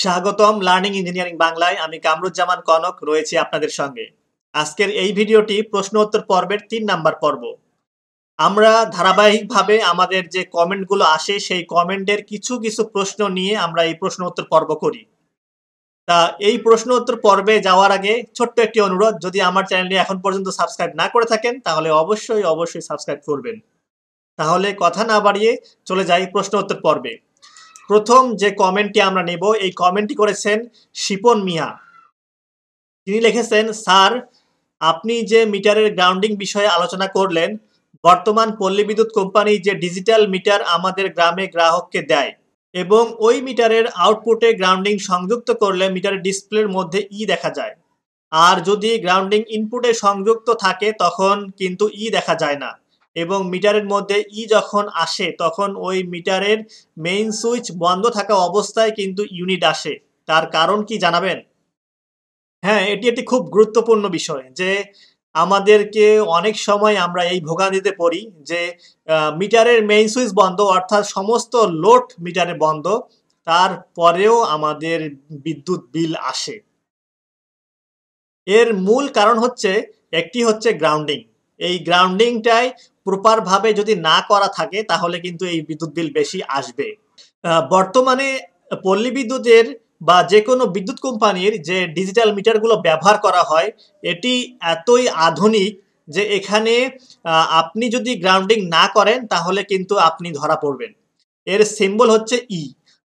স্বাগতম learning engineering বাংলায় আমি কামরুজ্জামান কনক রয়েছি আপনাদের সঙ্গে আজকের এই ভিডিওটি প্রশ্ন উত্তর পর্বের তিন নাম্বার পর্ব আমরা ধারাবাহিকভাবে আমাদের যে কমেন্টগুলো আসে সেই কমেন্টের কিছু কিছু প্রশ্ন নিয়ে আমরা এই প্রশ্ন উত্তর পর্ব করি তা এই প্রশ্ন উত্তর পর্বে যাওয়ার আগে ছোট্ট একটি অনুরোধ যদি আমার চ্যানেলটি এখন পর্যন্ত সাবস্ক্রাইব না করে থাকেন তাহলে অবশ্যই অবশ্যই সাবস্ক্রাইব করবেন তাহলে কথা না বাড়িয়ে চলে যাই প্রশ্ন উত্তর পর্বে প্রথম যে কমেন্টটি আমরা নেব এই কমেন্টটি করেছেন শিপন মিয়া তিনি লিখেছেন স্যার আপনি যে মিটারের গ্রাউন্ডিং বিষয়ে আলোচনা করলেন বর্তমান পল্লী বিদ্যুৎ কোম্পানি যে ডিজিটাল মিটার আমাদের গ্রামে গ্রাহককে দেয় এবং ওই মিটারের আউটপুটে গ্রাউন্ডিং সংযুক্ত করলে মিটারের ডিসপ্লের মধ্যে ই e দেখা যায় আর যদি গ্রাউন্ডিং ইনপুটে সংযুক্ত থাকে তখন কিন্তু ই e দেখা যায় না এবং মিটারের মধ্যে ই যখন আসে তখন ওই মিটারের মেইন সুইচ বন্ধ থাকা অবস্থায় কিন্তু ইউনিট আসে তার কারণ কি জানাবেন হ্যাঁ এটি একটি খুব গুরুত্বপূর্ণ বিষয় যে আমাদেরকে অনেক সময় আমরা এই ভোগান্তিতে পড়ি যে মিটারের মেইন সুইচ বন্ধ অর্থাৎ সমস্ত লোড মিটারে বন্ধ তারপরেও আমাদের বিদ্যুৎ বিল আসে এর মূল কারণ হচ্ছে একটি হচ্ছে গ্রাউন্ডিং এই গ্রাউন্ডিংটাই প্রপারভাবে যদি না করা থাকে তাহলে কিন্তু এই বিদ্যুৎ বিল বেশি আসবে বর্তমানে পল্লী বিদ্যুতের বা যে কোনো বিদ্যুৎ কোম্পানির যে ডিজিটাল মিটারগুলো ব্যবহার করা হয় এটি এতই আধুনিক যে এখানে আপনি যদি গ্রাউন্ডিং না করেন তাহলে কিন্তু আপনি ধরা পড়বেন এর সিম্বল হচ্ছে ই e।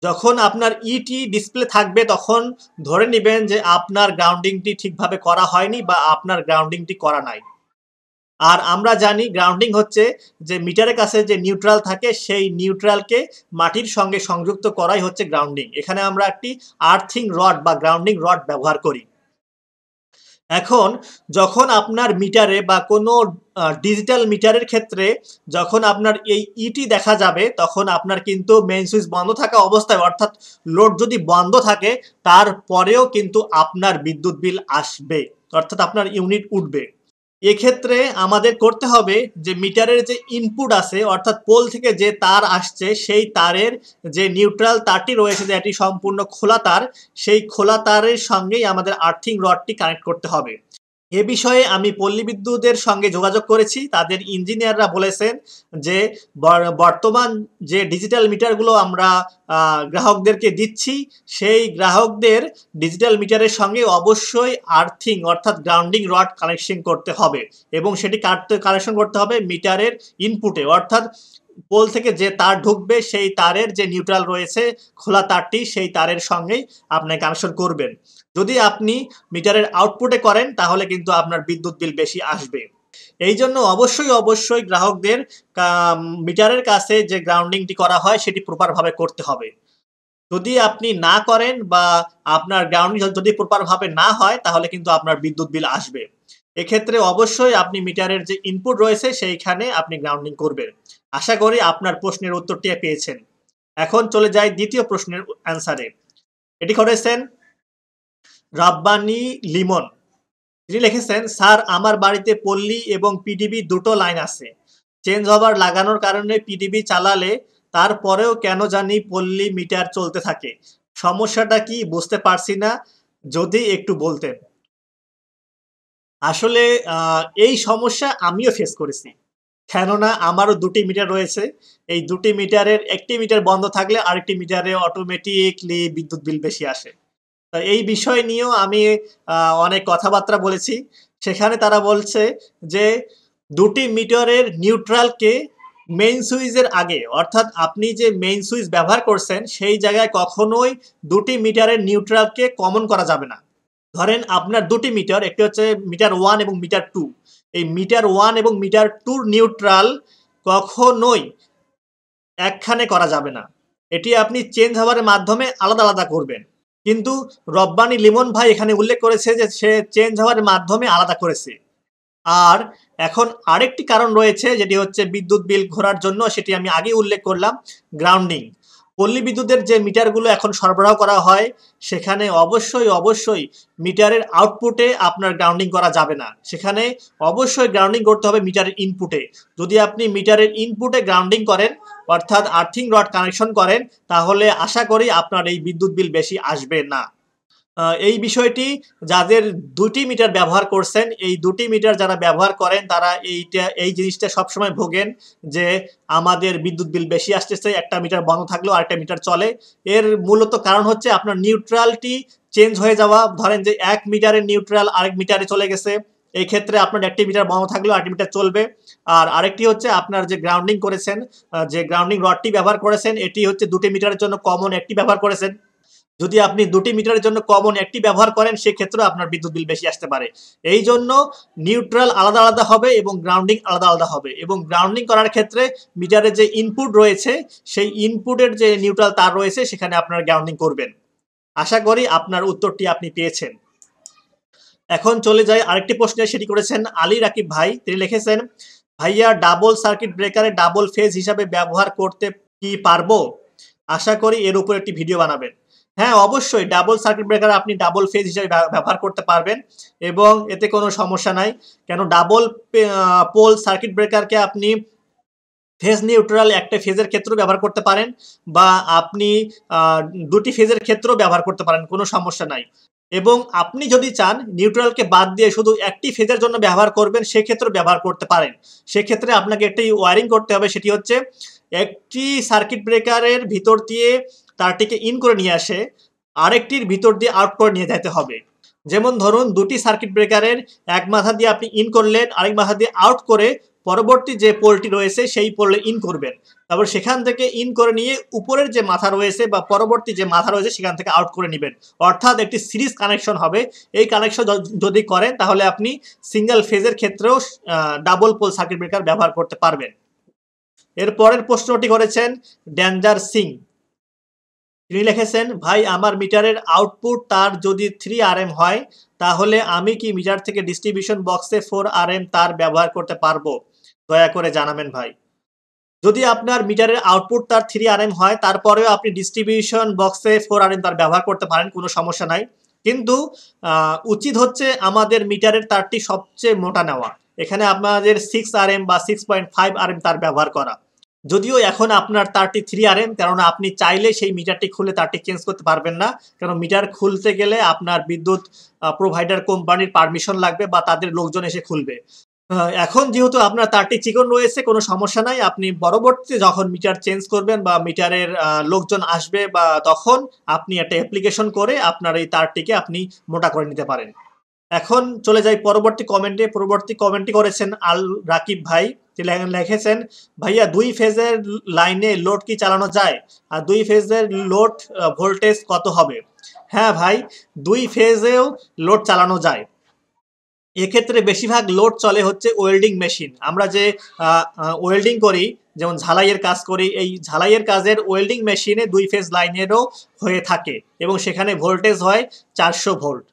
যখন আপনার ইটি e ডিসপ্লে থাকবে তখন ধরে নেবেন যে আপনার গ্রাউন্ডিংটি ঠিকভাবে করা হয়নি বা আপনার গ্রাউন্ডিংটি করা নাই আর আমরা জানি গ্রাউন্ডিং হচ্ছে যে মিটারের কাছে যে নিউট্রাল থাকে সেই নিউট্রালকে মাটির সঙ্গে সংযুক্ত করাই হচ্ছে গ্রাউন্ডিং এখানে আমরা একটি আর্থিং রড বা গ্রাউন্ডিং রড ব্যবহার করি এখন যখন আপনার মিটারে বা কোনো ডিজিটাল মিটারের ক্ষেত্রে যখন আপনার এই ইটি e দেখা যাবে তখন আপনার কিন্তু মেন সুইচ বন্ধ থাকা অবস্থায় অর্থাৎ লোড যদি বন্ধ থাকে তারপরেও কিন্তু আপনার বিদ্যুৎ বিল আসবে অর্থাৎ আপনার ইউনিট উঠবে এক্ষেত্রে আমাদের করতে হবে যে মিটারের যে ইনপুট আছে অর্থাৎ পোল থেকে যে তার আসছে সেই তারের যে নিউট্রাল তারটি রয়েছে যে এটি সম্পূর্ণ খোলা তার সেই খোলা তারের সঙ্গেই আমাদের আর্থিং রডটি কানেক্ট করতে হবে এ বিষয়ে আমি পল্লী বিদ্যুতের সঙ্গে যোগাযোগ করেছি তাদের ইঞ্জিনিয়াররা বলেছেন যে বর্তমান যে ডিজিটাল মিটারগুলো আমরা গ্রাহকদেরকে দিচ্ছি সেই গ্রাহকদের ডিজিটাল মিটারের সঙ্গে অবশ্যই আর্থিং অর্থাৎ গ্রাউন্ডিং রড কানেকশন করতে হবে এবং সেটি কাটতে কানেকশন করতে হবে মিটারের ইনপুটে অর্থাৎ পোল থেকে যে তার ঢুকবে সেই তারের যে নিউট্রাল রয়েছে খোলা তারটি সেই তারের সঙ্গেই আপনি কানেকশন করবেন যদি আপনি মিটারের আউটপুটে করেন তাহলে কিন্তু আপনার বিদ্যুৎ বিল বেশি আসবে এই জন্য অবশ্যই অবশ্যই গ্রাহকদের মিটারের কাছে যে গ্রাউন্ডিংটি করা হয় সেটি প্রপারভাবে করতে হবে যদি আপনি না করেন বা আপনার গ্রাউন্ডিং যদি প্রপারভাবে না হয় তাহলে কিন্তু আপনার বিদ্যুৎ বিল আসবে এক্ষেত্রে অবশ্যই আপনি মিটারের যে ইনপুট রয়েছে সেইখানে আপনি গ্রাউন্ডিং করবেন আশা করি আপনার প্রশ্নের উত্তরটি পেয়েছেন এখন চলে যাই দ্বিতীয় প্রশ্নের অ্যান্সারে এটি করেছেন রাব্বানি লিমন তিনি লিখেছেন স্যার আমার বাড়িতে পল্লী এবং পিডিবি দুটো লাইন আছে চেঞ্জ হবার লাগানোর কারণে পিডিবি চালালে তারপরেও কেন জানি পল্লী মিটার চলতে থাকে সমস্যাটা কি বুঝতে পারছি না যদি একটু বলতেন আসলে এই সমস্যা আমিও ফেস করেছি কেননা আমারও দুটি মিটার রয়েছে এই দুটি মিটারের একটি মিটার বন্ধ থাকলে আরেকটি মিটারে অটোমেটিকলি বিদ্যুৎ বিল বেশি আসে এই বিষয় নিয়েও আমি অনেক কথাবার্তা বলেছি সেখানে তারা বলছে যে দুটি মিটারের নিউট্রালকে মেইন সুইচের আগে অর্থাৎ আপনি যে মেইন সুইচ ব্যবহার করছেন সেই জায়গায় কখনোই দুটি মিটারের নিউট্রালকে কমন করা যাবে না ধরেন আপনার দুটি মিটার একটি হচ্ছে মিটার ওয়ান এবং মিটার টু এই মিটার ওয়ান এবং মিটার টুর নিউট্রাল কখনোই একখানে করা যাবে না এটি আপনি চেঞ্জ হওয়ার মাধ্যমে আলাদা আলাদা করবেন কিন্তু রব্বানি লিমন ভাই এখানে উল্লেখ করেছে যে সে চেঞ্জ হওয়ার মাধ্যমে আলাদা করেছে আর এখন আরেকটি কারণ রয়েছে যেটি হচ্ছে বিদ্যুৎ বিল ঘোরার জন্য সেটি আমি আগে উল্লেখ করলাম গ্রাউন্ডিং পল্লী বিদ্যুতের যে মিটারগুলো এখন সরবরাহ করা হয় সেখানে অবশ্যই অবশ্যই মিটারের আউটপুটে আপনার গ্রাউন্ডিং করা যাবে না সেখানে অবশ্যই গ্রাউন্ডিং করতে হবে মিটারের ইনপুটে যদি আপনি মিটারের ইনপুটে গ্রাউন্ডিং করেন অর্থাৎ আর্থিং রড কানেকশন করেন তাহলে আশা করি আপনার এই বিদ্যুৎ বিল বেশি আসবে না এই বিষয়টি যাদের দুটি মিটার ব্যবহার করছেন এই দুটি মিটার যারা ব্যবহার করেন তারা এইটা এই জিনিসটা সবসময় ভোগেন যে আমাদের বিদ্যুৎ বিল বেশি আসতেছে একটা মিটার বন্ধ থাকলেও আরেকটা মিটার চলে এর মূলত কারণ হচ্ছে আপনার নিউট্রালটি চেঞ্জ হয়ে যাওয়া ধরেন যে এক মিটারের নিউট্রাল আরেক মিটারে চলে গেছে এই ক্ষেত্রে আপনার একটি মিটার বন্ধ থাকলেও আটটি মিটার চলবে আর আরেকটি হচ্ছে আপনার যে গ্রাউন্ডিং করেছেন যে গ্রাউন্ডিং রডটি ব্যবহার করেছেন এটি হচ্ছে দুটি মিটারের জন্য কমন একটি ব্যবহার করেছেন যদি আপনি দুটি মিটারের জন্য কমন একটি ব্যবহার করেন সেক্ষেত্রে আপনার বিদ্যুৎ বিল বেশি আসতে পারে এই জন্য নিউট্রাল আলাদা আলাদা হবে এবং গ্রাউন্ডিং আলাদা আলাদা হবে এবং গ্রাউন্ডিং করার ক্ষেত্রে মিটারের যে ইনপুট রয়েছে সেই ইনপুটের যে নিউট্রাল তার রয়েছে সেখানে আপনার গ্রাউন্ডিং করবেন আশা করি আপনার উত্তরটি আপনি পেয়েছেন এখন চলে যায় আরেকটি প্রশ্নে সেটি করেছেন আলী রাকিব ভাই তিনি লিখেছেন ভাইয়া ডাবল সার্কিট ব্রেকারে ডাবল ফেজ হিসাবে ব্যবহার করতে কি পারবো আশা করি এর উপর একটি ভিডিও বানাবেন হ্যাঁ অবশ্যই ডাবল সার্কিট ব্রেকার আপনি ডাবল ফেজ হিসেবে ব্যবহার করতে পারবেন এবং এতে কোনো সমস্যা নাই কেন ডাবল পোল সার্কিট ব্রেকারকে আপনি ফেজ নিউট্রাল একটা ফেজের ক্ষেত্রেও ব্যবহার করতে পারেন বা আপনি দুটি ফেজের ক্ষেত্রেও ব্যবহার করতে পারেন কোনো সমস্যা নাই এবং আপনি যদি চান নিউট্রালকে বাদ দিয়ে শুধু একটি ফেজের জন্য ব্যবহার করবেন সেক্ষেত্রে ব্যবহার করতে পারেন সেক্ষেত্রে আপনাকে একটি ওয়ারিং করতে হবে সেটি হচ্ছে একটি সার্কিট ব্রেকারের ভিতর দিয়ে তারটিকে ইন করে নিয়ে আসে আরেকটির ভিতর দিয়ে আউট করে নিয়ে যেতে হবে যেমন ধরুন দুটি সার্কিট ব্রেকারের এক মাথা দিয়ে আপনি ইন করলেন আরেক মাথা দিয়ে আউট করে পরবর্তী যে পোলটি রয়েছে সেই পোলে ইন করবেন তারপর সেখান থেকে ইন করে নিয়ে উপরের যে মাথা রয়েছে বা পরবর্তী যে মাথা রয়েছে সেখান থেকে আউট করে নেবেন অর্থাৎ একটি সিরিজ কানেকশন হবে এই কানেকশন যদি করেন তাহলে আপনি সিঙ্গেল ফেজের ক্ষেত্রেও ডাবল পোল সার্কিট ব্রেকার ব্যবহার করতে পারবেন এর পরের প্রশ্নটি করেছেন ড্যাঞ্জার সিং তিনি লিখেছেন ভাই আমার মিটারের আউটপুট তার যদি থ্রি আর হয় তাহলে আমি কি মিটার থেকে ডিস্ট্রিবিউশন বক্সে ফোর আর তার ব্যবহার করতে পারবো দয়া করে জানাবেন ভাই যদি আপনার মিটারের আউটপুট তার থ্রি আর হয় তারপরেও আপনি ডিস্ট্রিবিউশন বক্সে ফোর আর তার ব্যবহার করতে পারেন কোনো সমস্যা নাই কিন্তু উচিত হচ্ছে আমাদের মিটারের তারটি সবচেয়ে মোটা নেওয়া এখানে আপনাদের সিক্স আর বা সিক্স পয়েন্ট ফাইভ আর তার ব্যবহার করা যদিও এখন আপনার তারটি থ্রি আর এম কেননা আপনি চাইলে সেই মিটারটি খুলে তারটি চেঞ্জ করতে পারবেন না কারণ মিটার খুলতে গেলে আপনার বিদ্যুৎ প্রোভাইডার কোম্পানির পারমিশন লাগবে বা তাদের লোকজন এসে খুলবে এখন যেহেতু আপনার তারটি চিকন রয়েছে কোনো সমস্যা নাই আপনি পরবর্তীতে যখন মিটার চেঞ্জ করবেন বা মিটারের লোকজন আসবে বা তখন আপনি একটা অ্যাপ্লিকেশন করে আপনার এই তারটিকে আপনি মোটা করে নিতে পারেন এখন চলে যাই পরবর্তী কমেন্টে পরবর্তী কমেন্টটি করেছেন আল রাকিব ভাই লিখেছেন ভাইয়া দুই ফেজের লাইনে লোড কি চালানো যায় আর দুই ফেজের লোড ভোল্টেজ কত হবে হ্যাঁ ভাই দুই ফেজেও লোড চালানো যায় এক্ষেত্রে বেশিরভাগ লোড চলে হচ্ছে ওয়েল্ডিং মেশিন আমরা যে ওয়েল্ডিং করি যেমন ঝালাইয়ের কাজ করি এই ঝালাইয়ের কাজের ওয়েল্ডিং মেশিনে দুই ফেজ লাইনেরও হয়ে থাকে এবং সেখানে ভোল্টেজ হয় চারশো ভোল্ট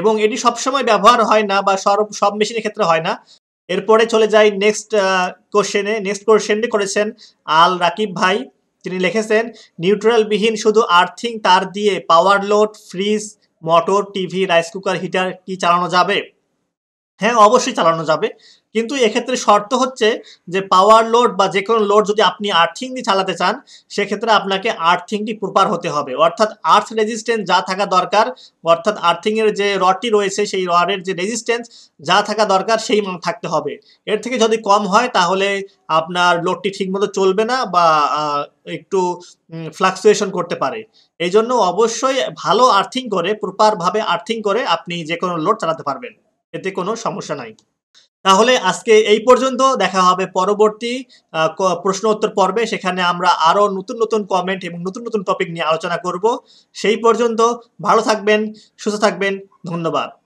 এবং এটি সবসময় ব্যবহার হয় না বা সব সব মেশিনের ক্ষেত্রে হয় না এরপরে চলে যাই নেক্সট কোশ্চেনে নেক্সট কোশ্চেনটি করেছেন আল রাকিব ভাই তিনি লিখেছেন নিউট্রাল বিহীন শুধু আর্থিং তার দিয়ে power load fridge motor TV rice cooker heater কি চালানো যাবে হ্যাঁ অবশ্যই চালানো যাবে কিন্তু এক্ষেত্রে শর্ত হচ্ছে যে পাওয়ার লোড বা যে কোনো লোড যদি আপনি আর্থিং দিয়ে চালাতে চান সেক্ষেত্রে আপনাকে আর্থিংটি প্রপার হতে হবে অর্থাৎ আর্থ রেজিস্ট্যান্স যা থাকা দরকার অর্থাৎ আর্থিংয়ের যে রডটি রয়েছে সেই রডের যে রেজিস্ট্যান্স যা থাকা দরকার সেই থাকতে হবে এর থেকে যদি কম হয় তাহলে আপনার লোডটি ঠিকমতো চলবে না বা একটু ফ্লাকচুয়েশন করতে পারে এই জন্য অবশ্যই ভালো আর্থিং করে প্রপারভাবে আর্থিং করে আপনি যে কোনো লোড চালাতে পারবেন এতে কোনো সমস্যা নাই তাহলে আজকে এই পর্যন্ত দেখা হবে পরবর্তী প্রশ্ন উত্তর পর্বে সেখানে আমরা আরও নতুন নতুন কমেন্ট এবং নতুন নতুন টপিক নিয়ে আলোচনা করব সেই পর্যন্ত ভালো থাকবেন সুস্থ থাকবেন ধন্যবাদ